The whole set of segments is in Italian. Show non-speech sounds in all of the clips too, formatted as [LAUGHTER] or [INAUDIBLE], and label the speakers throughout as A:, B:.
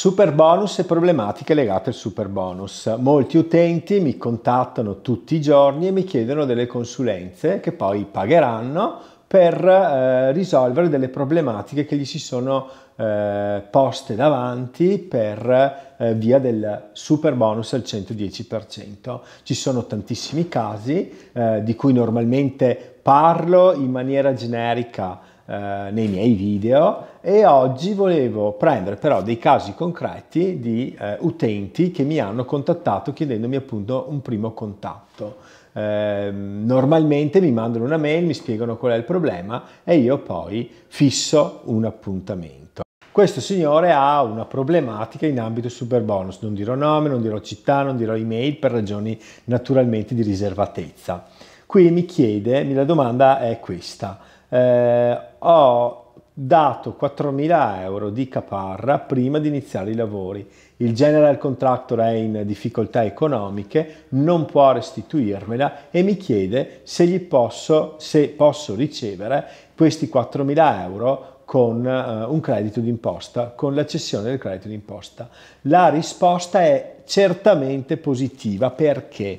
A: Super bonus e problematiche legate al super bonus. Molti utenti mi contattano tutti i giorni e mi chiedono delle consulenze che poi pagheranno per eh, risolvere delle problematiche che gli si sono eh, poste davanti per eh, via del super bonus al 110%. Ci sono tantissimi casi eh, di cui normalmente parlo in maniera generica eh, nei miei video e oggi volevo prendere però dei casi concreti di eh, utenti che mi hanno contattato chiedendomi appunto un primo contatto. Eh, normalmente mi mandano una mail, mi spiegano qual è il problema e io poi fisso un appuntamento. Questo signore ha una problematica in ambito super bonus, non dirò nome, non dirò città, non dirò email per ragioni naturalmente di riservatezza. Qui mi chiede, la domanda è questa eh, ho dato 4.000 euro di caparra prima di iniziare i lavori. Il general contractor è in difficoltà economiche, non può restituirmela e mi chiede se, gli posso, se posso ricevere questi 4.000 euro con eh, un credito d'imposta, con la cessione del credito d'imposta. La risposta è certamente positiva perché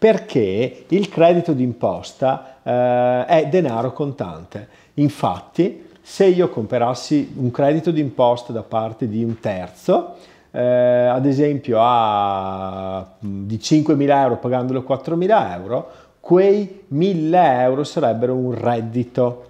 A: perché il credito d'imposta eh, è denaro contante. Infatti, se io comperassi un credito d'imposta da parte di un terzo, eh, ad esempio a, mm, di 5.000 euro pagandolo 4.000 euro, quei 1.000 euro sarebbero un reddito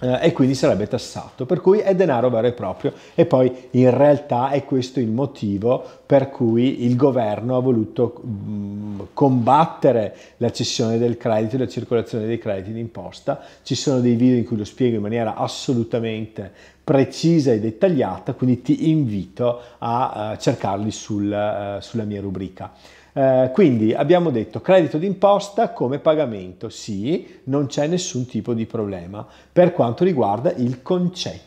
A: eh, e quindi sarebbe tassato, per cui è denaro vero e proprio e poi in realtà è questo il motivo per cui il governo ha voluto mm, combattere la cessione del credito e la circolazione dei crediti d'imposta. Ci sono dei video in cui lo spiego in maniera assolutamente precisa e dettagliata, quindi ti invito a eh, cercarli sul, eh, sulla mia rubrica. Eh, quindi abbiamo detto credito d'imposta come pagamento, sì, non c'è nessun tipo di problema per quanto riguarda il concetto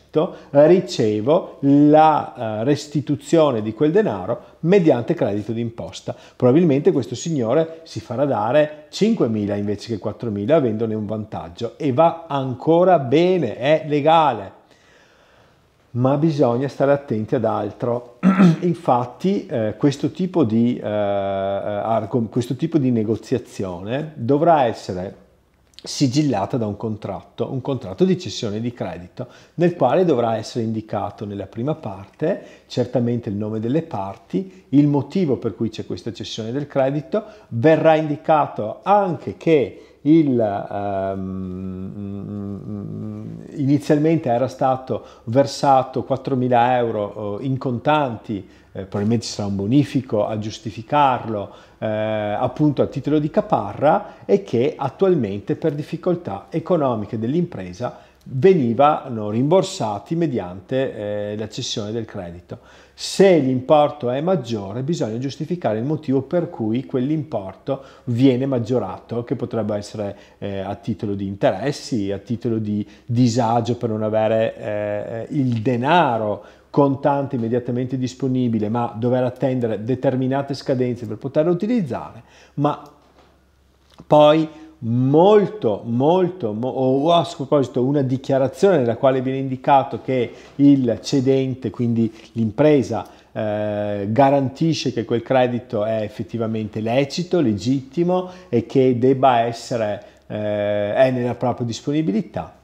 A: ricevo la eh, restituzione di quel denaro mediante credito d'imposta. Probabilmente questo signore si farà dare 5.000 invece che 4.000 avendone un vantaggio e va ancora bene, è legale ma bisogna stare attenti ad altro. [CLEARS THROAT] Infatti eh, questo, tipo di, eh, eh argom- questo tipo di negoziazione dovrà essere sigillata da un contratto, un contratto di cessione di credito, nel quale dovrà essere indicato nella prima parte certamente il nome delle parti, il motivo per cui c'è questa cessione del credito, verrà indicato anche che il, um, inizialmente era stato versato 4.000 euro eh, in contanti, eh, probabilmente ci sarà un bonifico a giustificarlo, eh, appunto a titolo di caparra e che attualmente per difficoltà economiche dell'impresa venivano rimborsati mediante eh, la cessione del credito. Se l'importo è maggiore bisogna giustificare il motivo per cui quell'importo viene maggiorato, che potrebbe essere eh, a titolo di interessi, a titolo di disagio per non avere eh, il denaro contante immediatamente disponibile, ma dover attendere determinate scadenze per poterlo utilizzare, ma poi molto molto mo- o a proposito una dichiarazione nella quale viene indicato che il cedente quindi l'impresa eh, garantisce che quel credito è effettivamente lecito legittimo e che debba essere eh, è nella propria disponibilità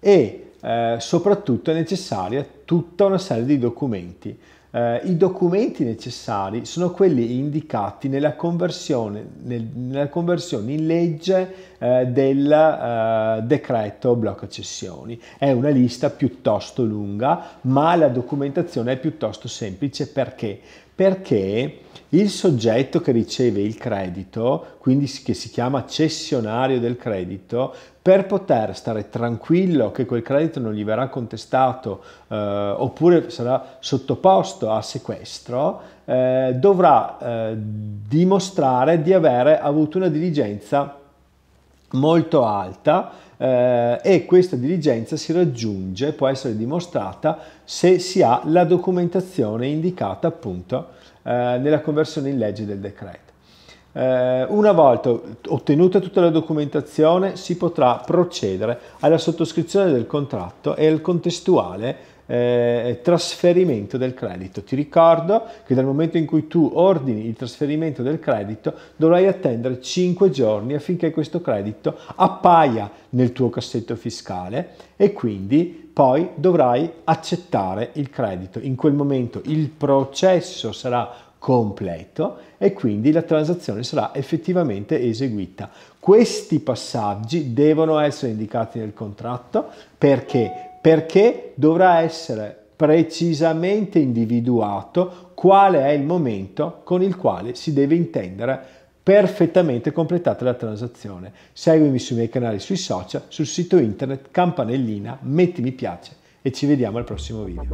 A: e eh, soprattutto è necessaria tutta una serie di documenti eh, I documenti necessari sono quelli indicati nella conversione, nel, nella conversione in legge eh, del eh, decreto blocco cessioni. È una lista piuttosto lunga, ma la documentazione è piuttosto semplice perché? perché il soggetto che riceve il credito, quindi che si chiama cessionario del credito, per poter stare tranquillo che quel credito non gli verrà contestato eh, oppure sarà sottoposto a sequestro, eh, dovrà eh, dimostrare di avere avuto una diligenza molto alta eh, e questa diligenza si raggiunge, può essere dimostrata se si ha la documentazione indicata appunto eh, nella conversione in legge del decreto. Eh, una volta ottenuta tutta la documentazione si potrà procedere alla sottoscrizione del contratto e al contestuale eh, trasferimento del credito. Ti ricordo che dal momento in cui tu ordini il trasferimento del credito dovrai attendere 5 giorni affinché questo credito appaia nel tuo cassetto fiscale e quindi poi dovrai accettare il credito. In quel momento il processo sarà completo e quindi la transazione sarà effettivamente eseguita. Questi passaggi devono essere indicati nel contratto perché perché dovrà essere precisamente individuato quale è il momento con il quale si deve intendere perfettamente completata la transazione. Seguimi sui miei canali sui social, sul sito internet, campanellina, metti mi piace e ci vediamo al prossimo video.